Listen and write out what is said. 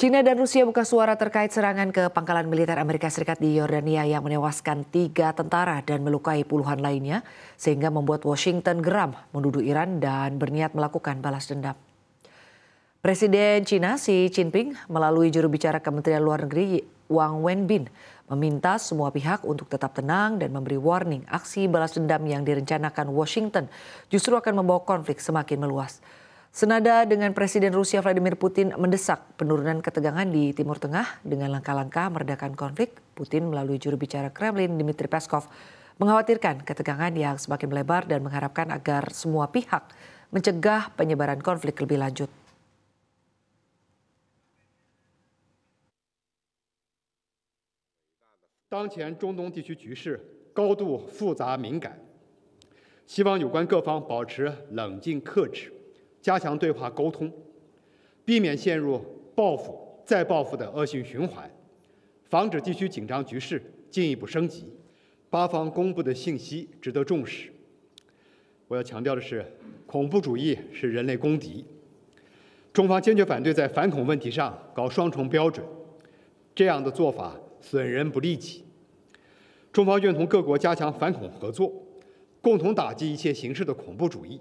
Cina dan Rusia buka suara terkait serangan ke pangkalan militer Amerika Serikat di Yordania yang menewaskan tiga tentara dan melukai puluhan lainnya, sehingga membuat Washington geram menduduki Iran dan berniat melakukan balas dendam. Presiden China Xi Jinping melalui juru bicara Kementerian Luar Negeri Wang Wenbin meminta semua pihak untuk tetap tenang dan memberi warning aksi balas dendam yang direncanakan Washington justru akan membawa konflik semakin meluas. Senada dengan Presiden Rusia Vladimir Putin mendesak penurunan ketegangan di Timur Tengah dengan langkah-langkah meredakan konflik, Putin melalui juru bicara Kremlin Dmitry Peskov mengkhawatirkan ketegangan yang semakin melebar dan mengharapkan agar semua pihak mencegah penyebaran konflik lebih lanjut. Sekarang, 加强对话沟通，避免陷入报复再报复的恶性循环，防止地区紧张局势进一步升级。巴方公布的信息值得重视。我要强调的是，恐怖主义是人类公敌。中方坚决反对在反恐问题上搞双重标准，这样的做法损人不利己。中方愿同各国加强反恐合作，共同打击一切形式的恐怖主义。